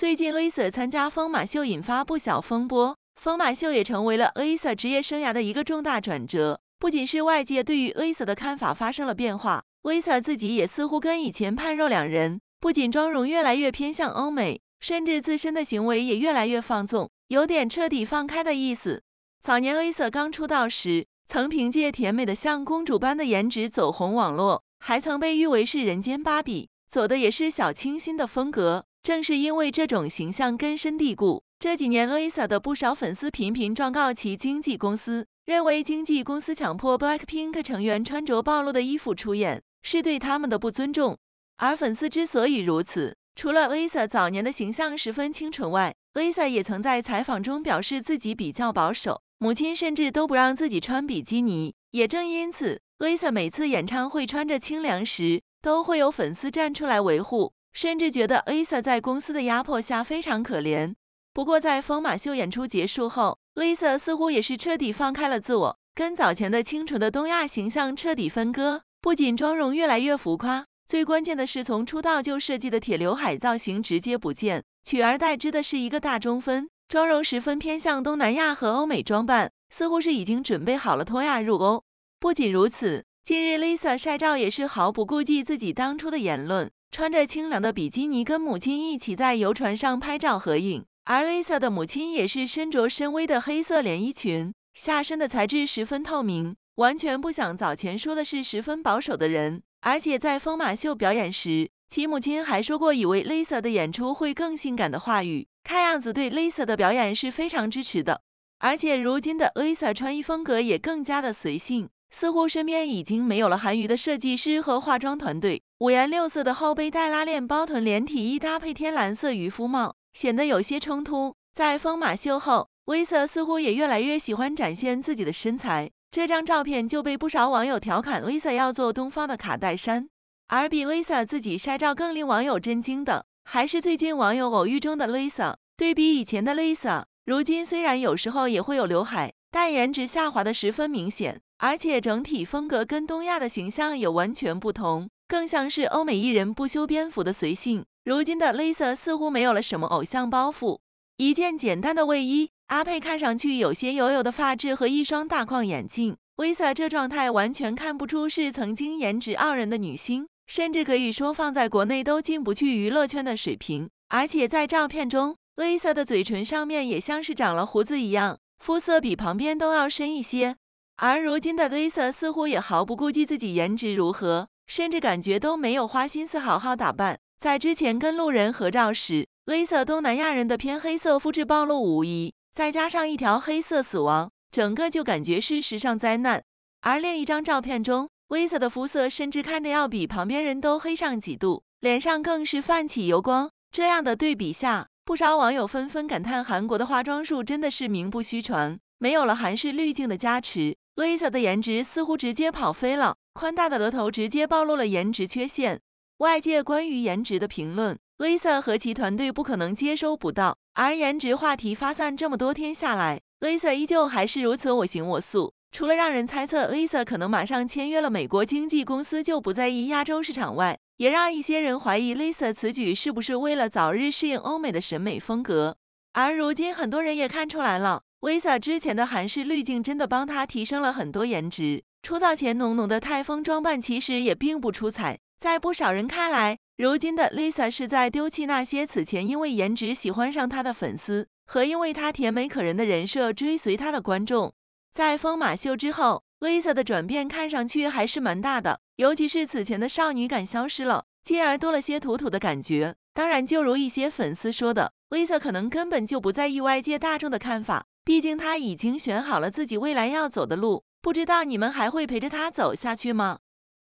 最近，Lisa 参加疯马秀引发不小风波，疯马秀也成为了 Lisa 职业生涯的一个重大转折。不仅是外界对于 Lisa 的看法发生了变化，Lisa 自己也似乎跟以前判若两人。不仅妆容越来越偏向欧美，甚至自身的行为也越来越放纵，有点彻底放开的意思。早年 Lisa 刚出道时，曾凭借甜美的像公主般的颜值走红网络，还曾被誉为是人间芭比，走的也是小清新的风格。正是因为这种形象根深蒂固，这几年，Lisa 的不少粉丝频频状告其经纪公司，认为经纪公司强迫 Blackpink 成员穿着暴露的衣服出演，是对他们的不尊重。而粉丝之所以如此，除了 Lisa 早年的形象十分清纯外，Lisa 也曾在采访中表示自己比较保守，母亲甚至都不让自己穿比基尼。也正因此，Lisa 每次演唱会穿着清凉时，都会有粉丝站出来维护。甚至觉得 Lisa 在公司的压迫下非常可怜。不过，在疯马秀演出结束后，Lisa 似乎也是彻底放开了自我，跟早前的清纯的东亚形象彻底分割。不仅妆容越来越浮夸，最关键的是，从出道就设计的铁刘海造型直接不见，取而代之的是一个大中分，妆容十分偏向东南亚和欧美装扮，似乎是已经准备好了脱亚入欧。不仅如此，近日 Lisa 晒照也是毫不顾忌自己当初的言论。穿着清凉的比基尼，跟母亲一起在游船上拍照合影。而 Lisa 的母亲也是身着深 V 的黑色连衣裙，下身的材质十分透明，完全不像早前说的是十分保守的人。而且在风马秀表演时，其母亲还说过以为 Lisa 的演出会更性感的话语，看样子对 Lisa 的表演是非常支持的。而且如今的 Lisa 穿衣风格也更加的随性。似乎身边已经没有了韩娱的设计师和化妆团队，五颜六色的后背带拉链包臀连体衣搭配天蓝色渔夫帽，显得有些冲突。在风马秀后，威瑟似乎也越来越喜欢展现自己的身材。这张照片就被不少网友调侃，威瑟要做东方的卡戴珊。而比威瑟自己晒照更令网友震惊的，还是最近网友偶遇中的 Lisa。对比以前的 Lisa，如今虽然有时候也会有刘海，但颜值下滑的十分明显。而且整体风格跟东亚的形象也完全不同，更像是欧美艺人不修边幅的随性。如今的 Lisa 似乎没有了什么偶像包袱，一件简单的卫衣，阿佩看上去有些油油的发质和一双大框眼镜，Lisa 这状态完全看不出是曾经颜值傲人的女星，甚至可以说放在国内都进不去娱乐圈的水平。而且在照片中，Lisa 的嘴唇上面也像是长了胡子一样，肤色比旁边都要深一些。而如今的威瑟似乎也毫不顾及自己颜值如何，甚至感觉都没有花心思好好打扮。在之前跟路人合照时，威瑟东南亚人的偏黑色肤质暴露无遗，再加上一条黑色死亡，整个就感觉是时尚灾难。而另一张照片中，威瑟的肤色甚至看着要比旁边人都黑上几度，脸上更是泛起油光。这样的对比下，不少网友纷纷感叹韩国的化妆术真的是名不虚传，没有了韩式滤镜的加持。Lisa 的颜值似乎直接跑飞了，宽大的额头直接暴露了颜值缺陷。外界关于颜值的评论，Lisa 和其团队不可能接收不到。而颜值话题发散这么多天下来，Lisa 依旧还是如此我行我素。除了让人猜测 Lisa 可能马上签约了美国经纪公司就不在意亚洲市场外，也让一些人怀疑 Lisa 此举是不是为了早日适应欧美的审美风格。而如今，很多人也看出来了。Lisa 之前的韩式滤镜真的帮她提升了很多颜值。出道前浓浓的泰风装扮其实也并不出彩，在不少人看来，如今的 Lisa 是在丢弃那些此前因为颜值喜欢上她的粉丝和因为她甜美可人的人设追随她的观众。在风马秀之后，Lisa 的转变看上去还是蛮大的，尤其是此前的少女感消失了，进而多了些土土的感觉。当然，就如一些粉丝说的，Lisa 可能根本就不在意外界大众的看法。毕竟他已经选好了自己未来要走的路，不知道你们还会陪着他走下去吗？